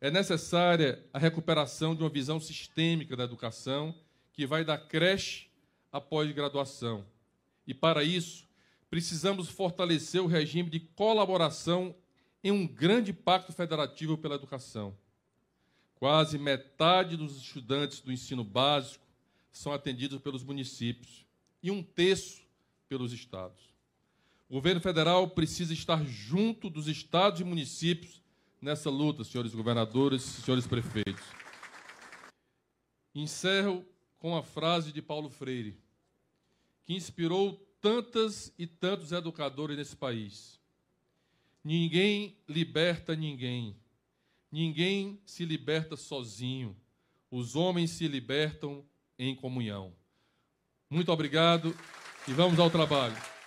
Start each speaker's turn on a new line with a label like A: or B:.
A: É necessária a recuperação de uma visão sistêmica da educação, que vai da creche à pós-graduação. E, para isso, precisamos fortalecer o regime de colaboração em um grande pacto federativo pela educação. Quase metade dos estudantes do ensino básico são atendidos pelos municípios e um terço pelos estados. O governo federal precisa estar junto dos estados e municípios nessa luta, senhores governadores, senhores prefeitos. Encerro com a frase de Paulo Freire, que inspirou tantas e tantos educadores nesse país. Ninguém liberta ninguém. Ninguém se liberta sozinho. Os homens se libertam em comunhão. Muito obrigado e vamos ao trabalho.